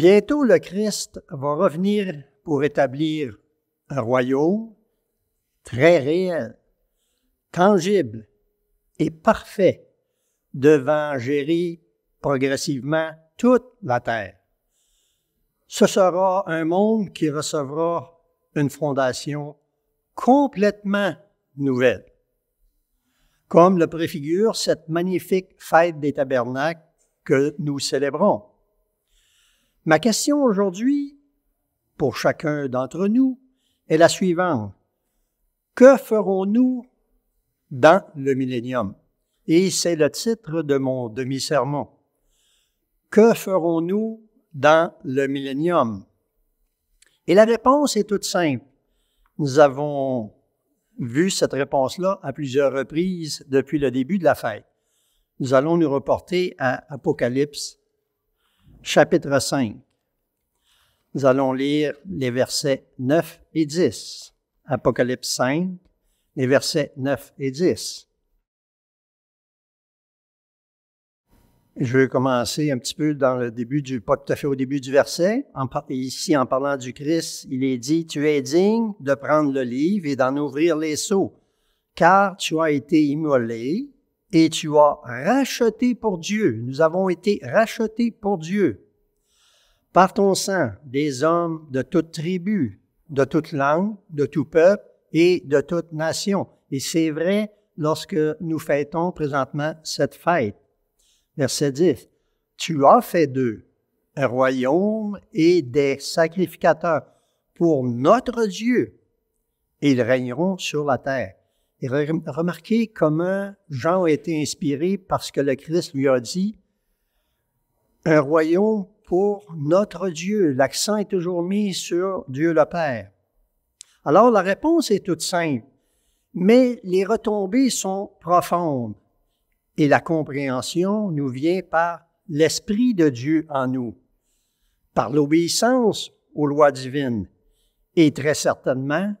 Bientôt, le Christ va revenir pour établir un royaume très réel, tangible et parfait, devant gérer progressivement toute la terre. Ce sera un monde qui recevra une fondation complètement nouvelle. Comme le préfigure cette magnifique fête des tabernacles que nous célébrons. Ma question aujourd'hui, pour chacun d'entre nous, est la suivante. Que ferons-nous dans le millénium? Et c'est le titre de mon demi-sermon. Que ferons-nous dans le millénium? Et la réponse est toute simple. Nous avons vu cette réponse-là à plusieurs reprises depuis le début de la fête. Nous allons nous reporter à Apocalypse chapitre 5. Nous allons lire les versets 9 et 10. Apocalypse 5, les versets 9 et 10. Je vais commencer un petit peu dans le début du, pas tout à fait au début du verset. ici, en parlant du Christ, il est dit, tu es digne de prendre le livre et d'en ouvrir les seaux, car tu as été immolé et tu as racheté pour Dieu. Nous avons été rachetés pour Dieu. Par ton sang, des hommes de toute tribu, de toute langue, de tout peuple et de toute nation. Et c'est vrai lorsque nous fêtons présentement cette fête. Verset 10. Tu as fait d'eux un royaume et des sacrificateurs pour notre Dieu. Ils régneront sur la terre. Et remarquez comment Jean a été inspiré parce que le Christ lui a dit. Un royaume pour notre Dieu. L'accent est toujours mis sur Dieu le Père. Alors la réponse est toute simple, mais les retombées sont profondes et la compréhension nous vient par l'Esprit de Dieu en nous, par l'obéissance aux lois divines et très certainement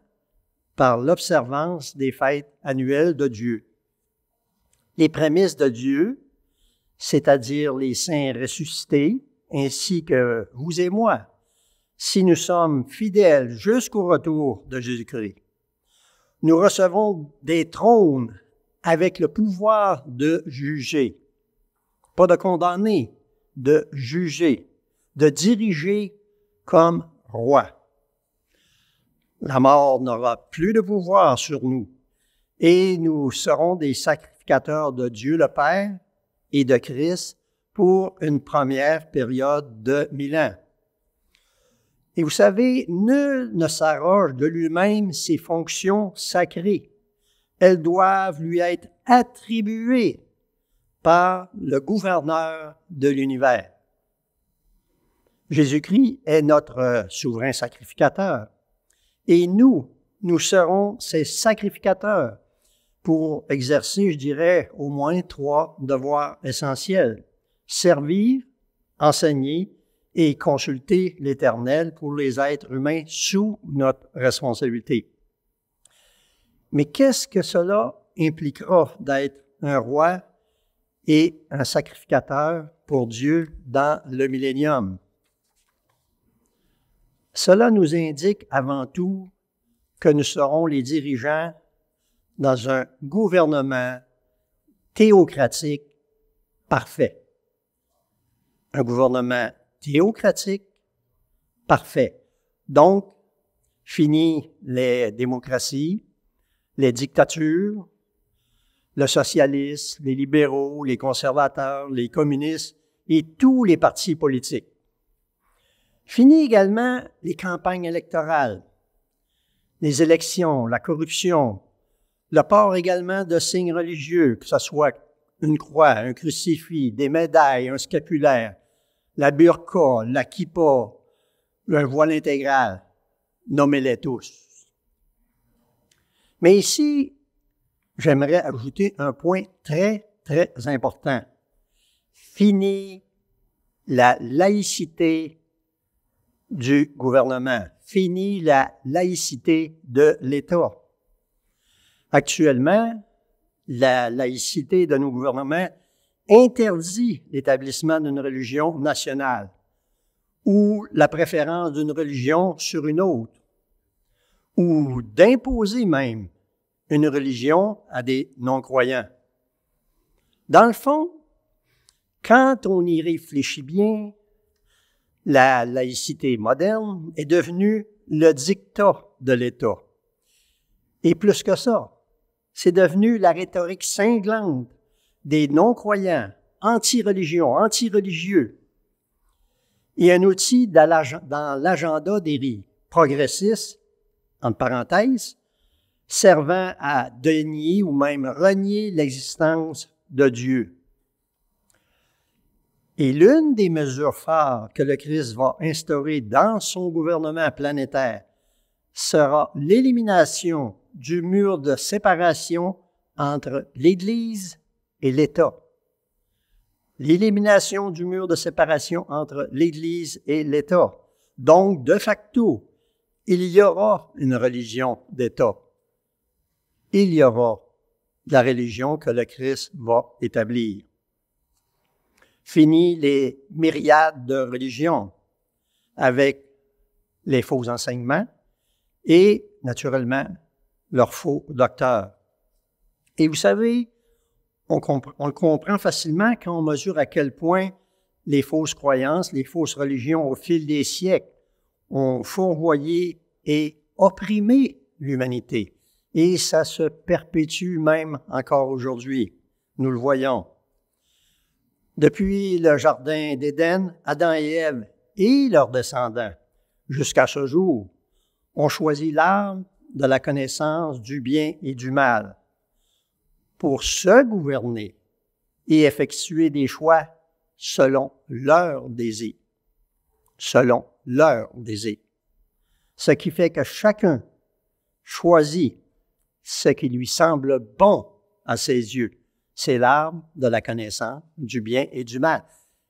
par l'observance des fêtes annuelles de Dieu. Les prémices de Dieu, c'est-à-dire les saints ressuscités, ainsi que vous et moi, si nous sommes fidèles jusqu'au retour de Jésus-Christ. Nous recevons des trônes avec le pouvoir de juger, pas de condamner, de juger, de diriger comme roi. La mort n'aura plus de pouvoir sur nous et nous serons des sacrificateurs de Dieu le Père et de Christ pour une première période de mille ans. Et vous savez, nul ne s'arroge de lui-même ses fonctions sacrées. Elles doivent lui être attribuées par le gouverneur de l'univers. Jésus-Christ est notre souverain sacrificateur. Et nous, nous serons ces sacrificateurs pour exercer, je dirais, au moins trois devoirs essentiels. Servir, enseigner et consulter l'Éternel pour les êtres humains sous notre responsabilité. Mais qu'est-ce que cela impliquera d'être un roi et un sacrificateur pour Dieu dans le millénium? Cela nous indique avant tout que nous serons les dirigeants dans un gouvernement théocratique parfait. Un gouvernement théocratique parfait. Donc, fini les démocraties, les dictatures, le socialisme, les libéraux, les conservateurs, les communistes et tous les partis politiques. Fini également les campagnes électorales, les élections, la corruption, le port également de signes religieux, que ce soit une croix, un crucifix, des médailles, un scapulaire, la burqa, la kippa, le voile intégral, nommez-les tous. Mais ici, j'aimerais ajouter un point très, très important. Fini la laïcité du gouvernement. Fini la laïcité de l'État. Actuellement, la laïcité de nos gouvernements interdit l'établissement d'une religion nationale ou la préférence d'une religion sur une autre, ou d'imposer même une religion à des non-croyants. Dans le fond, quand on y réfléchit bien, la laïcité moderne est devenue le dictat de l'État. Et plus que ça, c'est devenu la rhétorique cinglante des non-croyants, anti religions anti-religieux, et un outil dans l'agenda des progressistes, en parenthèse, servant à dénier ou même renier l'existence de Dieu. Et l'une des mesures phares que le Christ va instaurer dans son gouvernement planétaire sera l'élimination du mur de séparation entre l'Église et l'État. L'élimination du mur de séparation entre l'Église et l'État. Donc, de facto, il y aura une religion d'État. Il y aura la religion que le Christ va établir. Fini les myriades de religions avec les faux enseignements et, naturellement, leurs faux docteurs. Et vous savez, on, comprend facilement quand on mesure à quel point les fausses croyances, les fausses religions, au fil des siècles, ont fourvoyé et opprimé l'humanité. Et ça se perpétue même encore aujourd'hui. Nous le voyons. Depuis le jardin d'Éden, Adam et Ève et leurs descendants, jusqu'à ce jour, ont choisi l'âme de la connaissance du bien et du mal pour se gouverner et effectuer des choix selon leur désir, selon leur désir. Ce qui fait que chacun choisit ce qui lui semble bon à ses yeux c'est l'arbre de la connaissance du bien et du mal.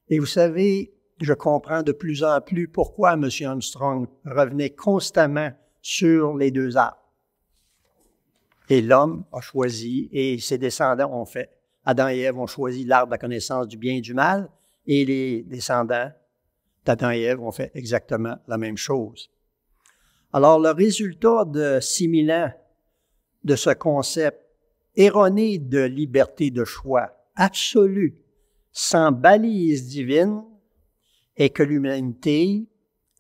Et vous savez, je comprends de plus en plus pourquoi M. Armstrong revenait constamment sur les deux arbres. Et l'homme a choisi, et ses descendants ont fait. Adam et Ève ont choisi l'arbre de la connaissance du bien et du mal, et les descendants d'Adam et Ève ont fait exactement la même chose. Alors, le résultat de 6000 ans de ce concept erronée de liberté de choix absolue, sans balise divine, et que l'humanité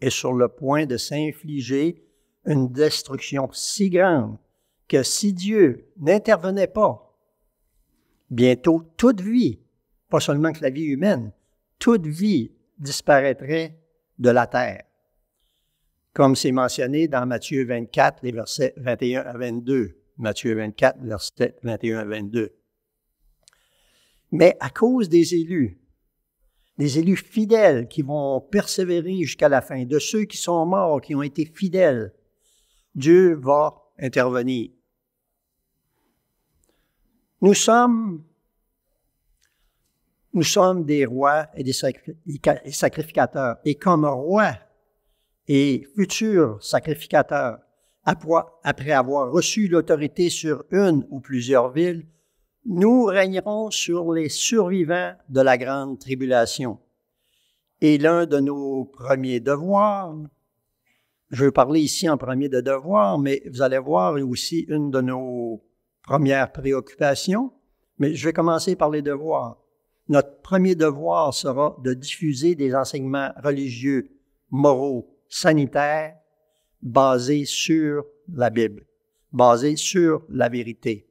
est sur le point de s'infliger une destruction si grande que si Dieu n'intervenait pas, bientôt toute vie, pas seulement que la vie humaine, toute vie disparaîtrait de la terre. Comme c'est mentionné dans Matthieu 24, les versets 21 à 22. Matthieu 24, verset 21 à 22. Mais à cause des élus, des élus fidèles qui vont persévérer jusqu'à la fin, de ceux qui sont morts, qui ont été fidèles, Dieu va intervenir. Nous sommes, nous sommes des rois et des sacrificateurs. Et comme rois et futurs sacrificateurs, après avoir reçu l'autorité sur une ou plusieurs villes, nous régnerons sur les survivants de la grande tribulation. Et l'un de nos premiers devoirs, je veux parler ici en premier de devoirs, mais vous allez voir aussi une de nos premières préoccupations, mais je vais commencer par les devoirs. Notre premier devoir sera de diffuser des enseignements religieux, moraux, sanitaires basé sur la Bible, basé sur la vérité.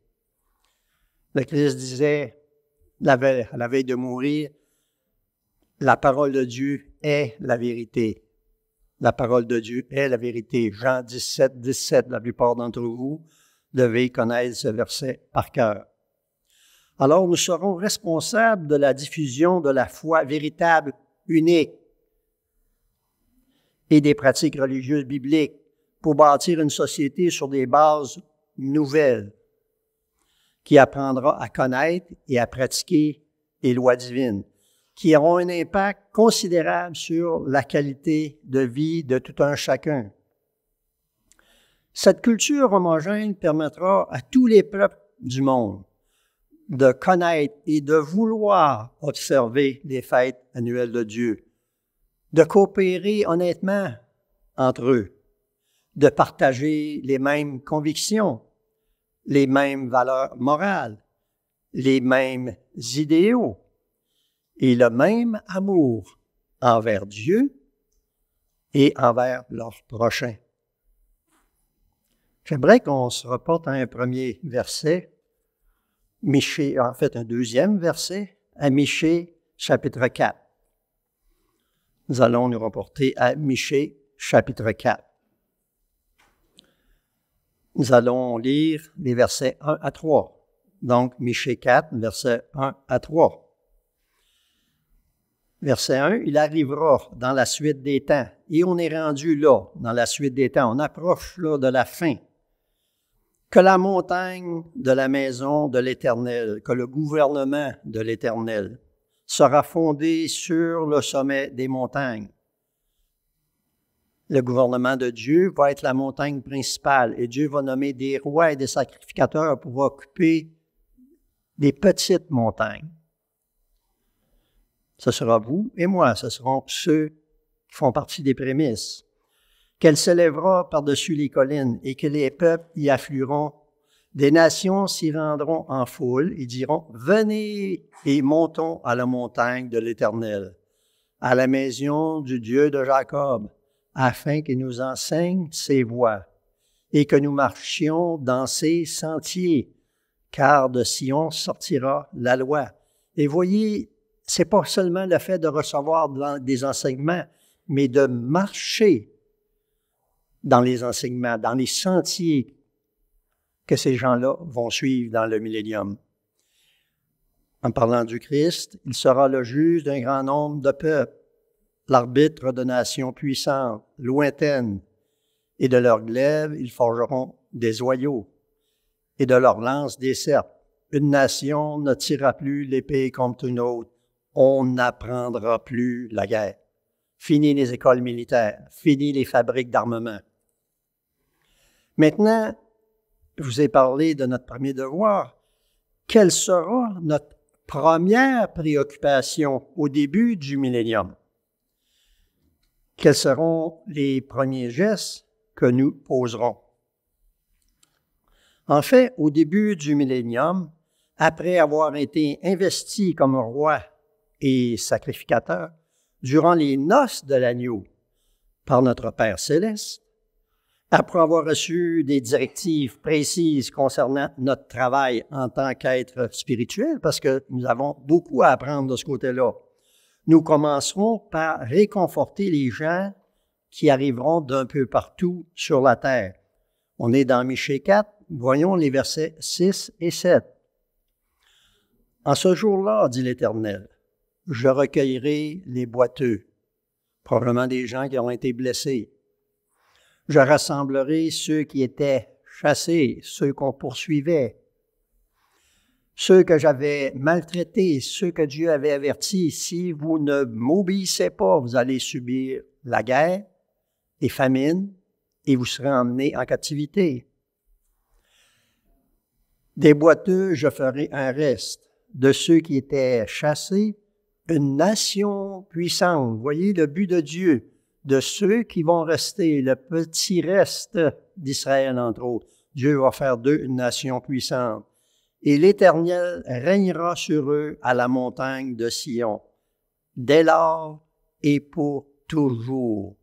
Le Christ disait, la veille, à la veille de mourir, la parole de Dieu est la vérité. La parole de Dieu est la vérité. Jean 17, 17, la plupart d'entre vous devez connaître ce verset par cœur. Alors nous serons responsables de la diffusion de la foi véritable, unique, et des pratiques religieuses bibliques pour bâtir une société sur des bases nouvelles qui apprendra à connaître et à pratiquer les lois divines, qui auront un impact considérable sur la qualité de vie de tout un chacun. Cette culture homogène permettra à tous les peuples du monde de connaître et de vouloir observer les fêtes annuelles de Dieu, de coopérer honnêtement entre eux, de partager les mêmes convictions, les mêmes valeurs morales, les mêmes idéaux et le même amour envers Dieu et envers leur prochain. J'aimerais qu'on se reporte à un premier verset, Michée, en fait un deuxième verset, à Michée chapitre 4. Nous allons nous reporter à Michée, chapitre 4. Nous allons lire les versets 1 à 3. Donc, Michée 4, versets 1 à 3. Verset 1, il arrivera dans la suite des temps. Et on est rendu là, dans la suite des temps. On approche là de la fin. Que la montagne de la maison de l'Éternel, que le gouvernement de l'Éternel, sera fondé sur le sommet des montagnes. Le gouvernement de Dieu va être la montagne principale et Dieu va nommer des rois et des sacrificateurs pour occuper des petites montagnes. Ce sera vous et moi, ce seront ceux qui font partie des prémices. Qu'elle s'élèvera par-dessus les collines et que les peuples y afflueront des nations s'y rendront en foule et diront, venez et montons à la montagne de l'Éternel, à la maison du Dieu de Jacob, afin qu'il nous enseigne ses voies et que nous marchions dans ses sentiers, car de Sion sortira la loi. Et voyez, c'est pas seulement le fait de recevoir des enseignements, mais de marcher dans les enseignements, dans les sentiers que ces gens-là vont suivre dans le millénium. En parlant du Christ, il sera le juge d'un grand nombre de peuples, l'arbitre de nations puissantes, lointaines, et de leurs glaives, ils forgeront des oyaux, et de leurs lances, des serpents. Une nation ne tirera plus l'épée contre une autre, on n'apprendra plus la guerre. Fini les écoles militaires, fini les fabriques d'armement. Maintenant, je vous ai parlé de notre premier devoir. Quelle sera notre première préoccupation au début du millénium? Quels seront les premiers gestes que nous poserons? En fait, au début du millénium, après avoir été investi comme roi et sacrificateur durant les noces de l'agneau par notre Père céleste, après avoir reçu des directives précises concernant notre travail en tant qu'être spirituel, parce que nous avons beaucoup à apprendre de ce côté-là, nous commencerons par réconforter les gens qui arriveront d'un peu partout sur la terre. On est dans Miché 4, voyons les versets 6 et 7. En ce jour-là, dit l'Éternel, je recueillerai les boiteux, probablement des gens qui ont été blessés, je rassemblerai ceux qui étaient chassés, ceux qu'on poursuivait, ceux que j'avais maltraités, ceux que Dieu avait avertis. Si vous ne m'obéissez pas, vous allez subir la guerre, les famines, et vous serez emmenés en captivité. Des boiteux, je ferai un reste. De ceux qui étaient chassés, une nation puissante. voyez le but de Dieu de ceux qui vont rester, le petit reste d'Israël, entre autres. Dieu va faire d'eux une nation puissante. Et l'Éternel règnera sur eux à la montagne de Sion, dès lors et pour toujours.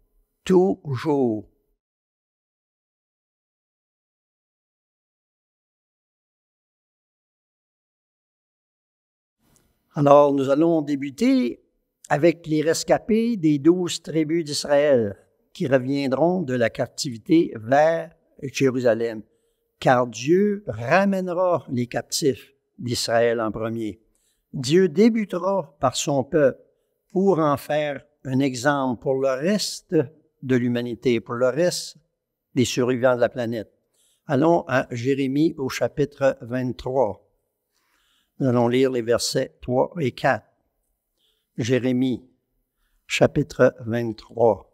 Toujours. Alors, nous allons débuter avec les rescapés des douze tribus d'Israël qui reviendront de la captivité vers Jérusalem, car Dieu ramènera les captifs d'Israël en premier. Dieu débutera par son peuple pour en faire un exemple pour le reste de l'humanité, pour le reste des survivants de la planète. Allons à Jérémie au chapitre 23. Nous allons lire les versets 3 et 4. Jérémie, chapitre 23,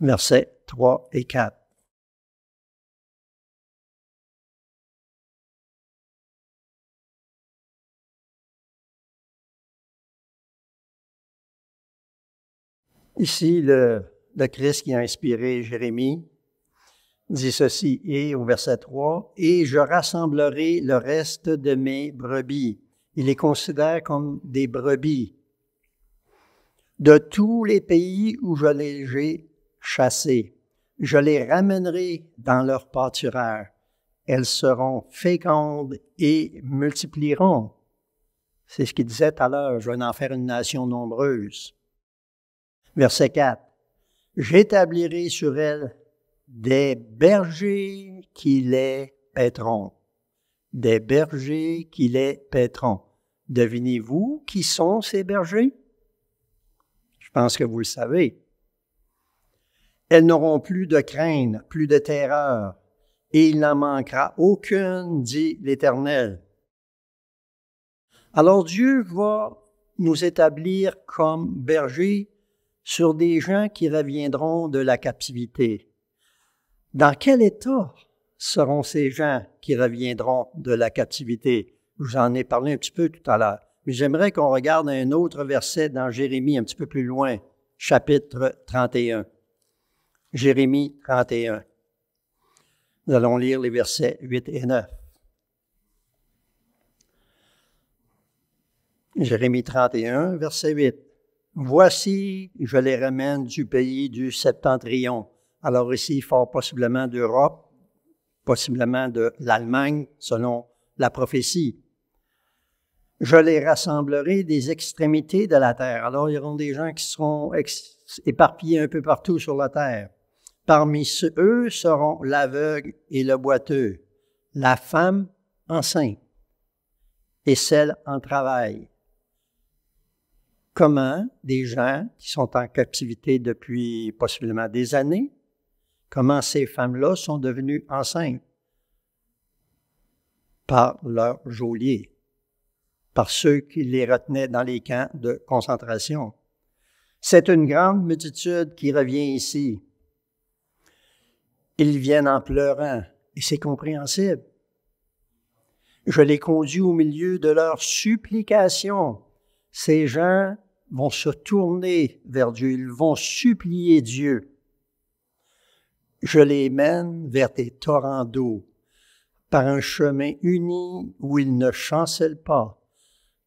versets 3 et 4. Ici, le, le Christ qui a inspiré Jérémie dit ceci, et au verset 3, Et je rassemblerai le reste de mes brebis il les considère comme des brebis. De tous les pays où je les ai chassés, je les ramènerai dans leur pâturage. Elles seront fécondes et multiplieront. C'est ce qu'il disait tout à l'heure, je vais en faire une nation nombreuse. Verset 4. J'établirai sur elles des bergers qui les paîtront des bergers qui les paîtront. Devinez-vous qui sont ces bergers? Je pense que vous le savez. Elles n'auront plus de crainte, plus de terreur, et il n'en manquera aucune, dit l'Éternel. Alors Dieu va nous établir comme bergers sur des gens qui reviendront de la captivité. Dans quel état seront ces gens qui reviendront de la captivité. en ai parlé un petit peu tout à l'heure. Mais j'aimerais qu'on regarde un autre verset dans Jérémie un petit peu plus loin, chapitre 31. Jérémie 31. Nous allons lire les versets 8 et 9. Jérémie 31, verset 8. Voici, je les ramène du pays du septentrion. Alors ici, fort possiblement d'Europe, possiblement de l'Allemagne, selon la prophétie. Je les rassemblerai des extrémités de la terre. Alors, il y auront des gens qui seront éparpillés un peu partout sur la terre. Parmi eux seront l'aveugle et le boiteux, la femme enceinte et celle en travail. Comment des gens qui sont en captivité depuis possiblement des années, comment ces femmes-là sont devenues enceintes par leurs geôliers, par ceux qui les retenaient dans les camps de concentration. C'est une grande multitude qui revient ici. Ils viennent en pleurant, et c'est compréhensible. Je les conduis au milieu de leurs supplications. Ces gens vont se tourner vers Dieu, ils vont supplier Dieu. Je les mène vers tes torrents d'eau, par un chemin uni où ils ne chancellent pas,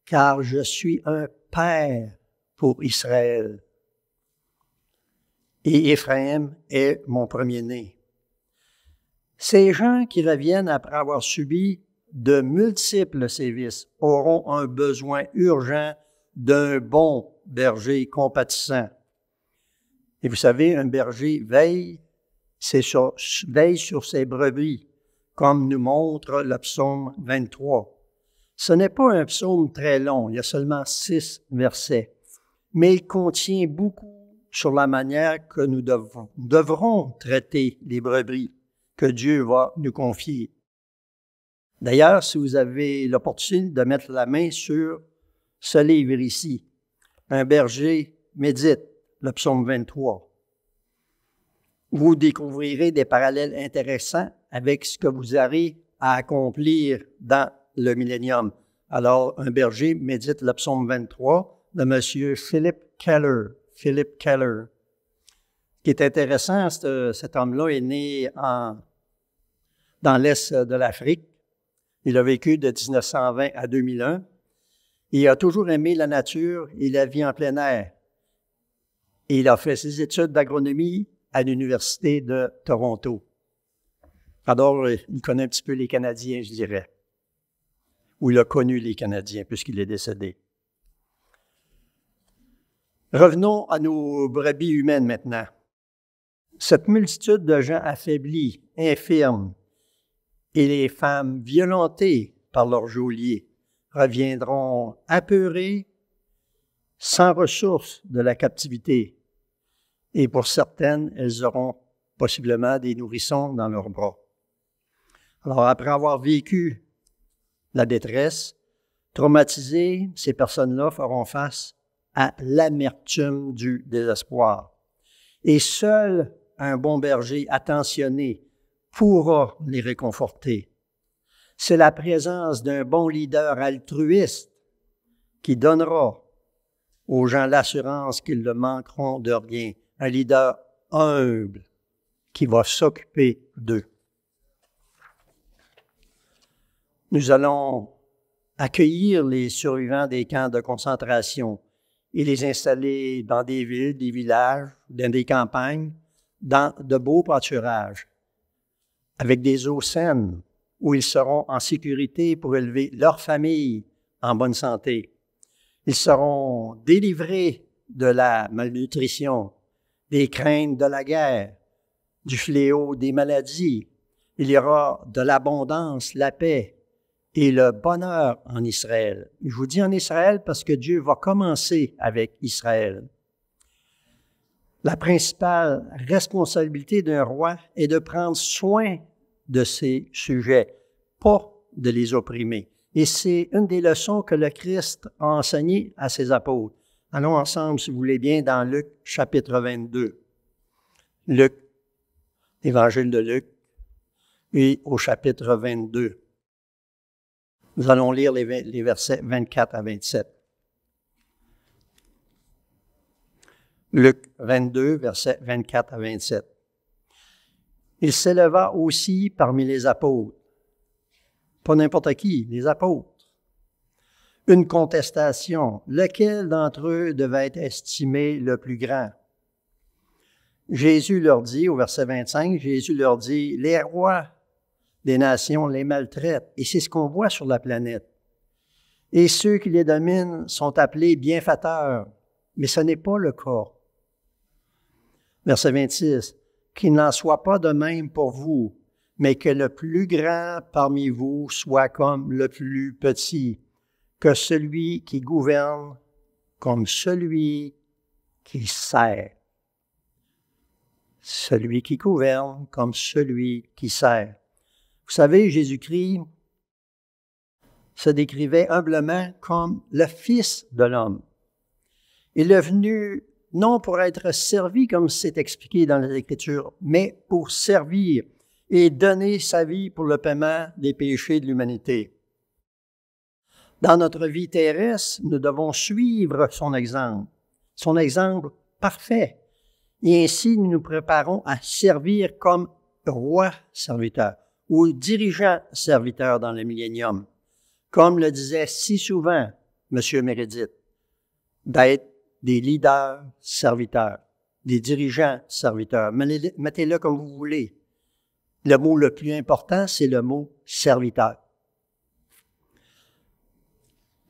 car je suis un père pour Israël. Et Éphraïm est mon premier-né. Ces gens qui reviennent après avoir subi de multiples sévices auront un besoin urgent d'un bon berger compatissant. Et vous savez, un berger veille c'est veille sur ses brebis, comme nous montre le psaume 23. Ce n'est pas un psaume très long, il y a seulement six versets, mais il contient beaucoup sur la manière que nous devrons traiter les brebis que Dieu va nous confier. D'ailleurs, si vous avez l'opportunité de mettre la main sur ce livre ici, un berger médite, le psaume 23 vous découvrirez des parallèles intéressants avec ce que vous arrivez à accomplir dans le millénium. Alors, un berger médite le 23 de M. Philip Keller. Philip Keller. Ce qui est intéressant, cet homme-là est né en, dans l'Est de l'Afrique. Il a vécu de 1920 à 2001. Il a toujours aimé la nature et la vie en plein air. Il a fait ses études d'agronomie à l'Université de Toronto. Alors, euh, il connaît un petit peu les Canadiens, je dirais. Ou il a connu les Canadiens, puisqu'il est décédé. Revenons à nos brebis humaines maintenant. Cette multitude de gens affaiblis, infirmes, et les femmes violentées par leurs geôliers reviendront apeurées, sans ressources de la captivité, et pour certaines, elles auront possiblement des nourrissons dans leurs bras. Alors, après avoir vécu la détresse, traumatisées, ces personnes-là feront face à l'amertume du désespoir. Et seul un bon berger attentionné pourra les réconforter. C'est la présence d'un bon leader altruiste qui donnera aux gens l'assurance qu'ils ne manqueront de rien un leader humble qui va s'occuper d'eux. Nous allons accueillir les survivants des camps de concentration et les installer dans des villes, des villages, dans des campagnes, dans de beaux pâturages, avec des eaux saines où ils seront en sécurité pour élever leur famille en bonne santé. Ils seront délivrés de la malnutrition, des craintes de la guerre, du fléau des maladies. Il y aura de l'abondance, la paix et le bonheur en Israël. Je vous dis en Israël parce que Dieu va commencer avec Israël. La principale responsabilité d'un roi est de prendre soin de ses sujets, pas de les opprimer. Et c'est une des leçons que le Christ a enseignées à ses apôtres. Allons ensemble, si vous voulez bien, dans Luc chapitre 22. Luc, l'évangile de Luc, et au chapitre 22. Nous allons lire les, versets 24 à 27. Luc 22, versets 24 à 27. Il s'éleva aussi parmi les apôtres. Pas n'importe qui, les apôtres une contestation. Lequel d'entre eux devait être estimé le plus grand? Jésus leur dit, au verset 25, Jésus leur dit, les rois des nations les maltraitent. Et c'est ce qu'on voit sur la planète. Et ceux qui les dominent sont appelés bienfaiteurs. Mais ce n'est pas le cas. Verset 26, qu'il n'en soit pas de même pour vous, mais que le plus grand parmi vous soit comme le plus petit que celui qui gouverne comme celui qui sert. Celui qui gouverne comme celui qui sert. Vous savez, Jésus-Christ se décrivait humblement comme le Fils de l'homme. Il est venu non pour être servi, comme c'est expliqué dans les Écritures, mais pour servir et donner sa vie pour le paiement des péchés de l'humanité. Dans notre vie terrestre, nous devons suivre son exemple, son exemple parfait. Et ainsi, nous nous préparons à servir comme roi serviteur ou dirigeant serviteur dans le millénium. Comme le disait si souvent M. Meredith, d'être des leaders serviteurs, des dirigeants serviteurs. Mettez-le comme vous voulez. Le mot le plus important, c'est le mot serviteur.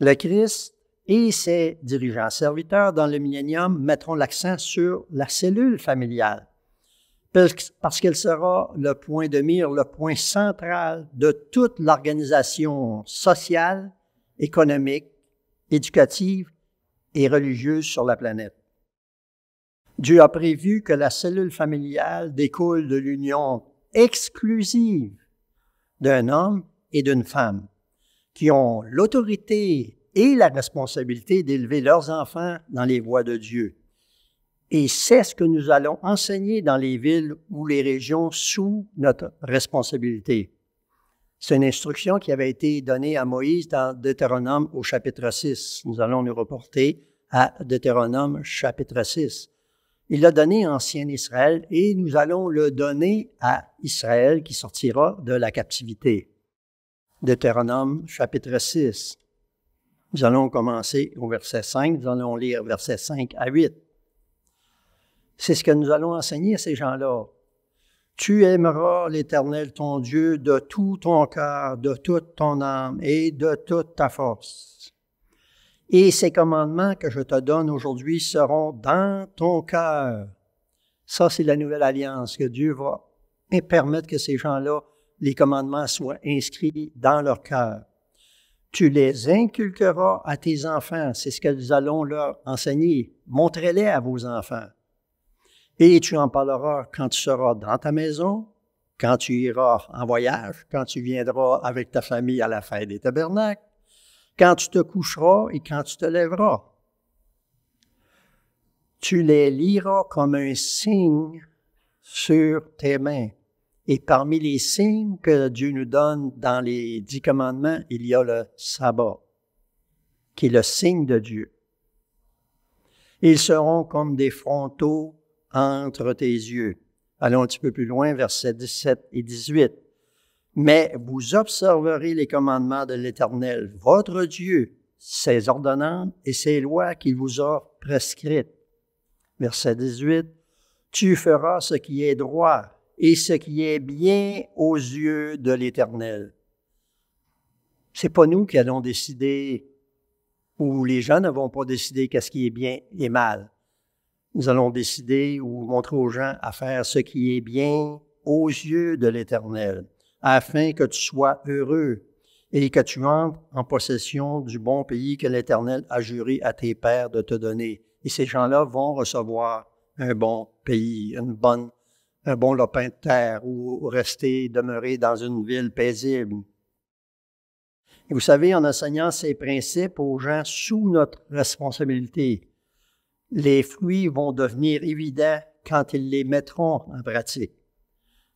Le Christ et ses dirigeants serviteurs dans le millénium mettront l'accent sur la cellule familiale, parce qu'elle sera le point de mire, le point central de toute l'organisation sociale, économique, éducative et religieuse sur la planète. Dieu a prévu que la cellule familiale découle de l'union exclusive d'un homme et d'une femme qui ont l'autorité et la responsabilité d'élever leurs enfants dans les voies de Dieu. Et c'est ce que nous allons enseigner dans les villes ou les régions sous notre responsabilité. C'est une instruction qui avait été donnée à Moïse dans Deutéronome au chapitre 6. Nous allons nous reporter à Deutéronome chapitre 6. Il l'a donné à ancien Israël et nous allons le donner à Israël qui sortira de la captivité. Deutéronome chapitre 6. Nous allons commencer au verset 5, nous allons lire verset 5 à 8. C'est ce que nous allons enseigner à ces gens-là. Tu aimeras l'Éternel ton Dieu de tout ton cœur, de toute ton âme et de toute ta force. Et ces commandements que je te donne aujourd'hui seront dans ton cœur. Ça, c'est la nouvelle alliance que Dieu va permettre que ces gens-là les commandements soient inscrits dans leur cœur. Tu les inculqueras à tes enfants, c'est ce que nous allons leur enseigner. Montrez-les à vos enfants. Et tu en parleras quand tu seras dans ta maison, quand tu iras en voyage, quand tu viendras avec ta famille à la fête des tabernacles, quand tu te coucheras et quand tu te lèveras. Tu les liras comme un signe sur tes mains et parmi les signes que Dieu nous donne dans les dix commandements, il y a le sabbat, qui est le signe de Dieu. Ils seront comme des frontaux entre tes yeux. Allons un petit peu plus loin, versets 17 et 18. Mais vous observerez les commandements de l'Éternel, votre Dieu, ses ordonnances et ses lois qu'il vous a prescrites. Verset 18. Tu feras ce qui est droit et ce qui est bien aux yeux de l'Éternel. C'est pas nous qui allons décider ou les gens ne pas décidé qu'est-ce qui est bien et mal. Nous allons décider ou montrer aux gens à faire ce qui est bien aux yeux de l'Éternel, afin que tu sois heureux et que tu entres en possession du bon pays que l'Éternel a juré à tes pères de te donner. Et ces gens-là vont recevoir un bon pays, une bonne un bon lopin de terre ou rester, demeurer dans une ville paisible. vous savez, en enseignant ces principes aux gens sous notre responsabilité, les fruits vont devenir évidents quand ils les mettront en pratique.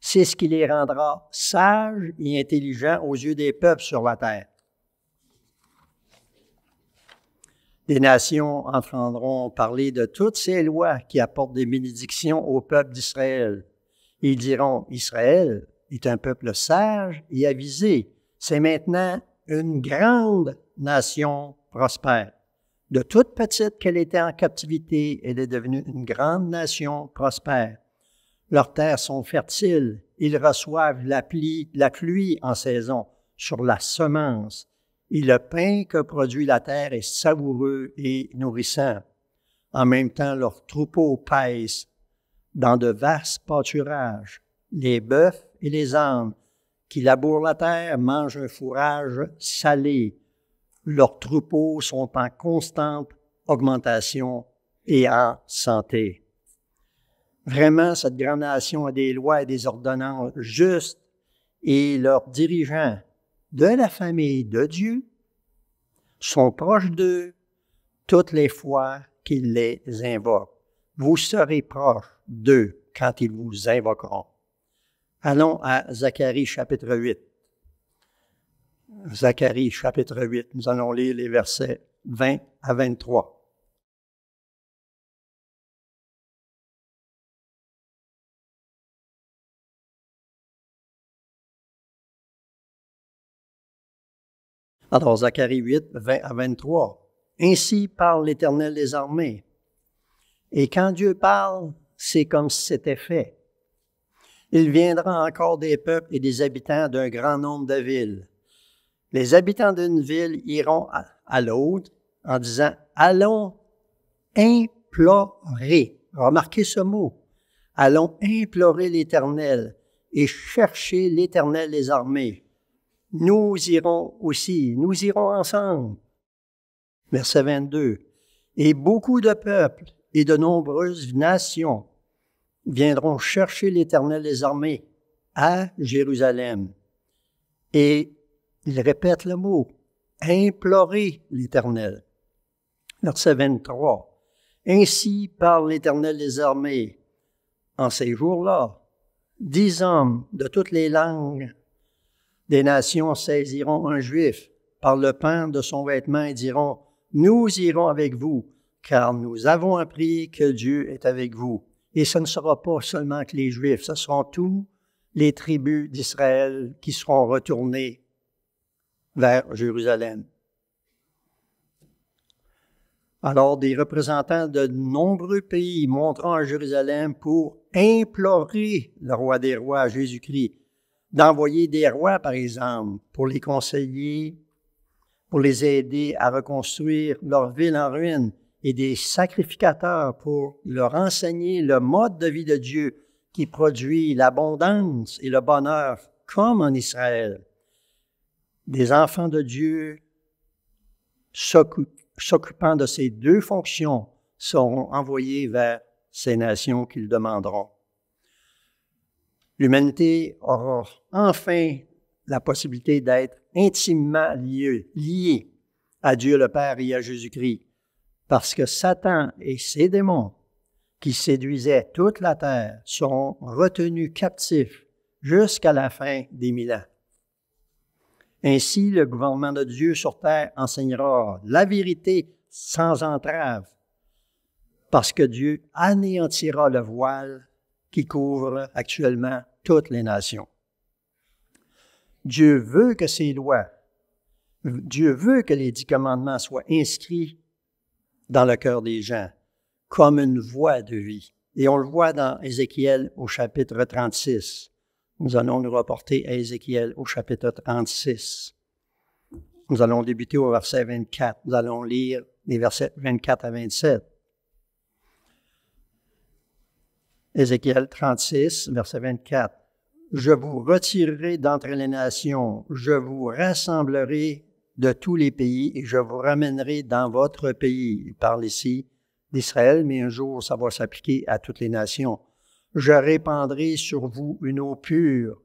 C'est ce qui les rendra sages et intelligents aux yeux des peuples sur la terre. Des nations entendront parler de toutes ces lois qui apportent des bénédictions au peuple d'Israël. Ils diront, Israël est un peuple sage et avisé. C'est maintenant une grande nation prospère. De toute petite qu'elle était en captivité, elle est devenue une grande nation prospère. Leurs terres sont fertiles. Ils reçoivent la, la pluie en saison sur la semence. Et le pain que produit la terre est savoureux et nourrissant. En même temps, leurs troupeaux paissent dans de vastes pâturages, les bœufs et les ânes, qui labourent la terre, mangent un fourrage salé. Leurs troupeaux sont en constante augmentation et en santé. Vraiment, cette grande nation a des lois et des ordonnances justes et leurs dirigeants de la famille de Dieu sont proches d'eux toutes les fois qu'ils les invoquent vous serez proche d'eux quand ils vous invoqueront. Allons à Zacharie chapitre 8. Zacharie chapitre 8, nous allons lire les versets 20 à 23. Alors, Zacharie 8, 20 à 23. Ainsi parle l'Éternel des armées. Et quand Dieu parle, c'est comme si c'était fait. Il viendra encore des peuples et des habitants d'un grand nombre de villes. Les habitants d'une ville iront à, l'autre en disant Allons implorer. Remarquez ce mot. Allons implorer l'Éternel et chercher l'Éternel des armées. Nous irons aussi, nous irons ensemble. Verset 22. Et beaucoup de peuples et de nombreuses nations viendront chercher l'Éternel des armées à Jérusalem. Et il répète le mot, implorer l'Éternel. Verset 23. Ainsi parle l'Éternel des armées. En ces jours-là, dix hommes de toutes les langues des nations saisiront un juif par le pain de son vêtement et diront, Nous irons avec vous car nous avons appris que Dieu est avec vous. Et ce ne sera pas seulement que les Juifs, ce seront tous les tribus d'Israël qui seront retournés vers Jérusalem. Alors, des représentants de nombreux pays montrant à Jérusalem pour implorer le roi des rois, Jésus-Christ, d'envoyer des rois, par exemple, pour les conseiller, pour les aider à reconstruire leur ville en ruine, et des sacrificateurs pour leur enseigner le mode de vie de Dieu qui produit l'abondance et le bonheur, comme en Israël. Des enfants de Dieu s'occupant de ces deux fonctions seront envoyés vers ces nations qu'ils demanderont. L'humanité aura enfin la possibilité d'être intimement liée, liée à Dieu le Père et à Jésus-Christ parce que Satan et ses démons qui séduisaient toute la terre seront retenus captifs jusqu'à la fin des mille ans. Ainsi, le gouvernement de Dieu sur terre enseignera la vérité sans entrave, parce que Dieu anéantira le voile qui couvre actuellement toutes les nations. Dieu veut que ses lois, Dieu veut que les dix commandements soient inscrits dans le cœur des gens, comme une voie de vie. Et on le voit dans Ézéchiel au chapitre 36. Nous allons nous reporter à Ézéchiel au chapitre 36. Nous allons débuter au verset 24. Nous allons lire les versets 24 à 27. Ézéchiel 36, verset 24. Je vous retirerai d'entre les nations, je vous rassemblerai de tous les pays et je vous ramènerai dans votre pays. Il parle ici d'Israël, mais un jour ça va s'appliquer à toutes les nations. Je répandrai sur vous une eau pure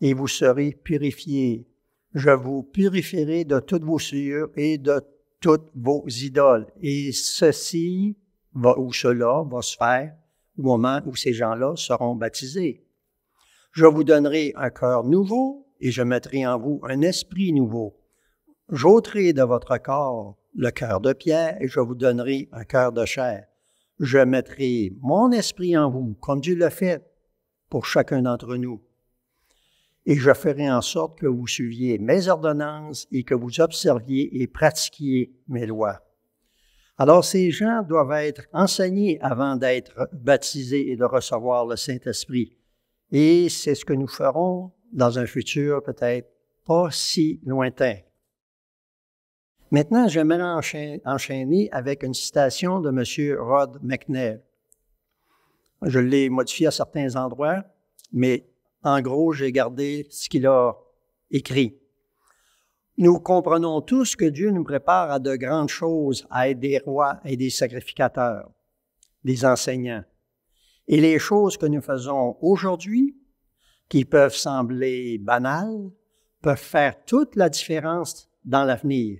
et vous serez purifiés. Je vous purifierai de toutes vos souillures et de toutes vos idoles. Et ceci va, ou cela va se faire au moment où ces gens-là seront baptisés. Je vous donnerai un cœur nouveau et je mettrai en vous un esprit nouveau. J'ôterai de votre corps le cœur de pierre et je vous donnerai un cœur de chair. Je mettrai mon esprit en vous, comme Dieu l'a fait pour chacun d'entre nous. Et je ferai en sorte que vous suiviez mes ordonnances et que vous observiez et pratiquiez mes lois. Alors ces gens doivent être enseignés avant d'être baptisés et de recevoir le Saint-Esprit. Et c'est ce que nous ferons dans un futur peut-être pas si lointain. Maintenant, je vais enchaîner, enchaîner avec une citation de M. Rod McNair. Je l'ai modifié à certains endroits, mais en gros, j'ai gardé ce qu'il a écrit. Nous comprenons tous que Dieu nous prépare à de grandes choses, à être des rois et des sacrificateurs, des enseignants. Et les choses que nous faisons aujourd'hui, qui peuvent sembler banales, peuvent faire toute la différence dans l'avenir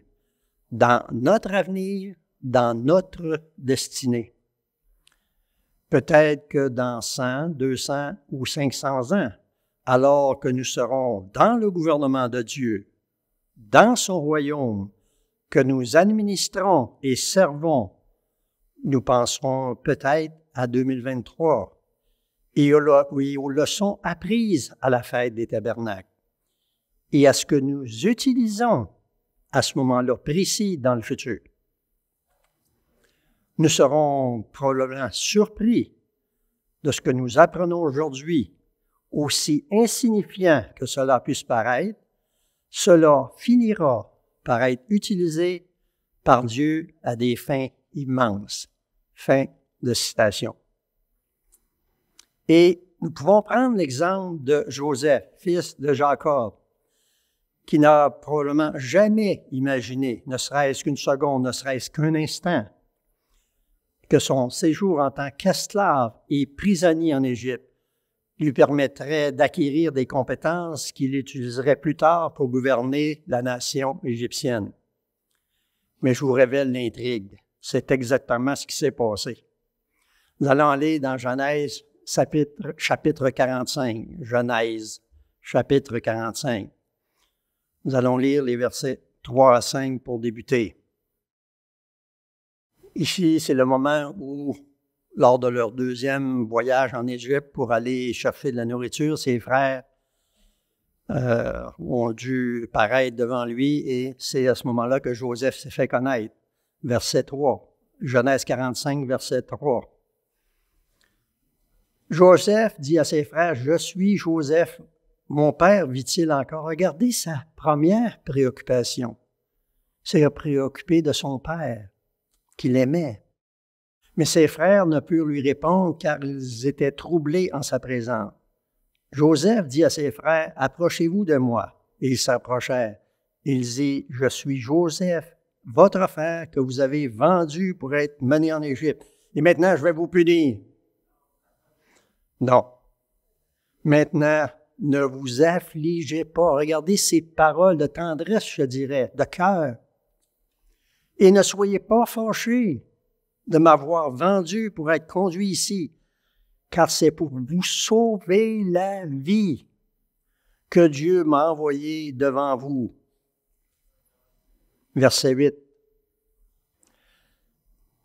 dans notre avenir, dans notre destinée. Peut-être que dans 100, 200 ou 500 ans, alors que nous serons dans le gouvernement de Dieu, dans son royaume, que nous administrons et servons, nous penserons peut-être à 2023 et aux leçons apprises à la fête des tabernacles et à ce que nous utilisons à ce moment-là précis dans le futur. Nous serons probablement surpris de ce que nous apprenons aujourd'hui, aussi insignifiant que cela puisse paraître, cela finira par être utilisé par Dieu à des fins immenses. Fin de citation. Et nous pouvons prendre l'exemple de Joseph, fils de Jacob, qui n'a probablement jamais imaginé, ne serait-ce qu'une seconde, ne serait-ce qu'un instant, que son séjour en tant qu'esclave et prisonnier en Égypte lui permettrait d'acquérir des compétences qu'il utiliserait plus tard pour gouverner la nation égyptienne. Mais je vous révèle l'intrigue. C'est exactement ce qui s'est passé. Nous allons aller dans Genèse chapitre, chapitre 45. Genèse chapitre 45. Nous allons lire les versets 3 à 5 pour débuter. Ici, c'est le moment où, lors de leur deuxième voyage en Égypte pour aller chercher de la nourriture, ses frères euh, ont dû paraître devant lui et c'est à ce moment-là que Joseph s'est fait connaître. Verset 3. Genèse 45, verset 3. Joseph dit à ses frères, Je suis Joseph, mon père, vit-il encore, regardez sa première préoccupation. C'est préoccupé de son père, qu'il aimait. Mais ses frères ne purent lui répondre car ils étaient troublés en sa présence. Joseph dit à ses frères, Approchez-vous de moi. Et ils s'approchèrent. Il dit, Je suis Joseph, votre frère que vous avez vendu pour être mené en Égypte. Et maintenant, je vais vous punir. Non. Maintenant, ne vous affligez pas. Regardez ces paroles de tendresse, je dirais, de cœur. Et ne soyez pas fâchés de m'avoir vendu pour être conduit ici, car c'est pour vous sauver la vie que Dieu m'a envoyé devant vous. Verset 8.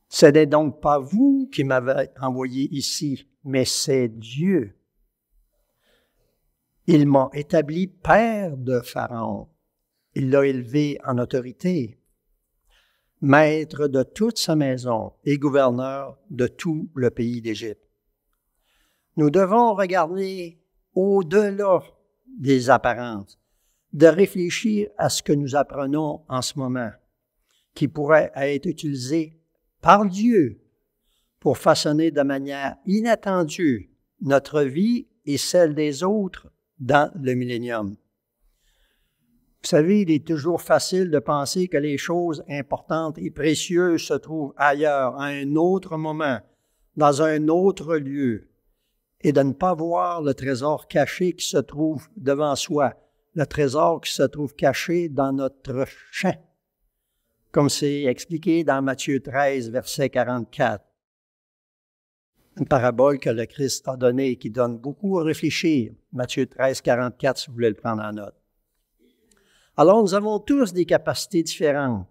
Ce n'est donc pas vous qui m'avez envoyé ici, mais c'est Dieu ils m'ont établi père de Pharaon. Il l'a élevé en autorité, maître de toute sa maison et gouverneur de tout le pays d'Égypte. Nous devons regarder au-delà des apparences, de réfléchir à ce que nous apprenons en ce moment, qui pourrait être utilisé par Dieu pour façonner de manière inattendue notre vie et celle des autres dans le millénium. Vous savez, il est toujours facile de penser que les choses importantes et précieuses se trouvent ailleurs, à un autre moment, dans un autre lieu, et de ne pas voir le trésor caché qui se trouve devant soi, le trésor qui se trouve caché dans notre champ, comme c'est expliqué dans Matthieu 13, verset 44 une parabole que le Christ a donnée et qui donne beaucoup à réfléchir. Matthieu 13, 44, si vous voulez le prendre en note. Alors, nous avons tous des capacités différentes.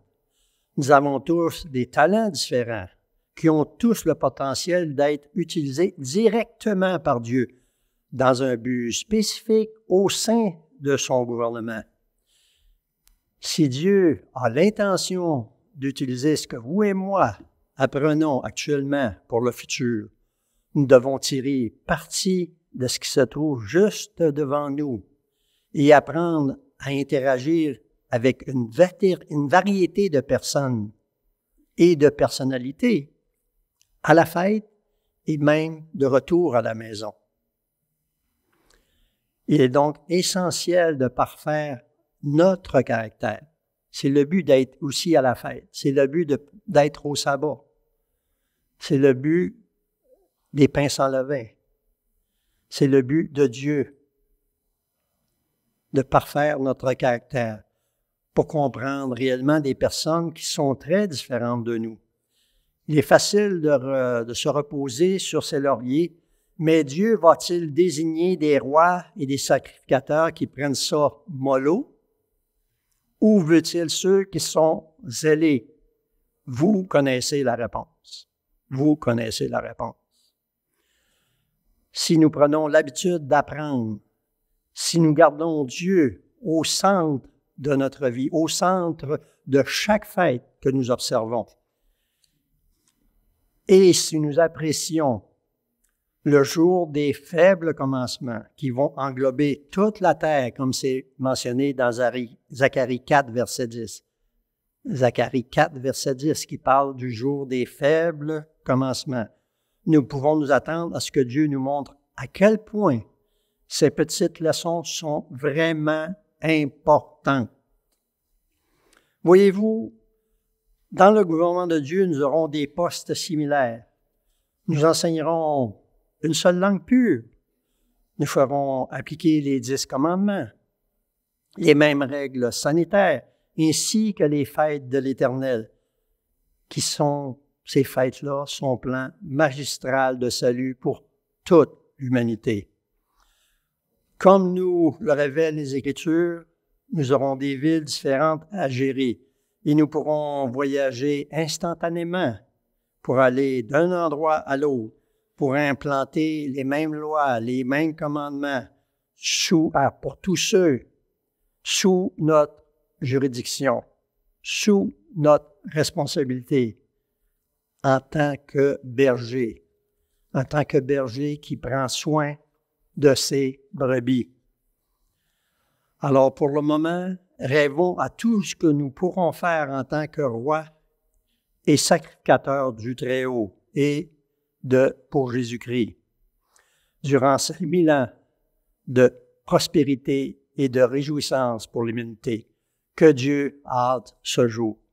Nous avons tous des talents différents qui ont tous le potentiel d'être utilisés directement par Dieu dans un but spécifique au sein de son gouvernement. Si Dieu a l'intention d'utiliser ce que vous et moi apprenons actuellement pour le futur, nous devons tirer parti de ce qui se trouve juste devant nous et apprendre à interagir avec une, une variété de personnes et de personnalités à la fête et même de retour à la maison. Il est donc essentiel de parfaire notre caractère. C'est le but d'être aussi à la fête. C'est le but d'être au sabbat. C'est le but des pains sans levain. C'est le but de Dieu, de parfaire notre caractère pour comprendre réellement des personnes qui sont très différentes de nous. Il est facile de, se reposer sur ses lauriers, mais Dieu va-t-il désigner des rois et des sacrificateurs qui prennent ça mollo? Ou veut-il ceux qui sont zélés? Vous connaissez la réponse. Vous connaissez la réponse si nous prenons l'habitude d'apprendre, si nous gardons Dieu au centre de notre vie, au centre de chaque fête que nous observons, et si nous apprécions le jour des faibles commencements qui vont englober toute la terre, comme c'est mentionné dans Zacharie 4, verset 10. Zacharie 4, verset 10, qui parle du jour des faibles commencements nous pouvons nous attendre à ce que Dieu nous montre à quel point ces petites leçons sont vraiment importantes. Voyez-vous, dans le gouvernement de Dieu, nous aurons des postes similaires. Nous enseignerons une seule langue pure. Nous ferons appliquer les dix commandements, les mêmes règles sanitaires, ainsi que les fêtes de l'Éternel, qui sont ces fêtes-là sont plan magistral de salut pour toute l'humanité. Comme nous le révèlent les Écritures, nous aurons des villes différentes à gérer et nous pourrons voyager instantanément pour aller d'un endroit à l'autre, pour implanter les mêmes lois, les mêmes commandements sous, ah, pour tous ceux sous notre juridiction, sous notre responsabilité en tant que berger, en tant que berger qui prend soin de ses brebis. Alors pour le moment, rêvons à tout ce que nous pourrons faire en tant que roi et sacrificateur du Très-Haut et de pour Jésus-Christ. Durant ces mille ans de prospérité et de réjouissance pour l'humanité, que Dieu hâte ce jour.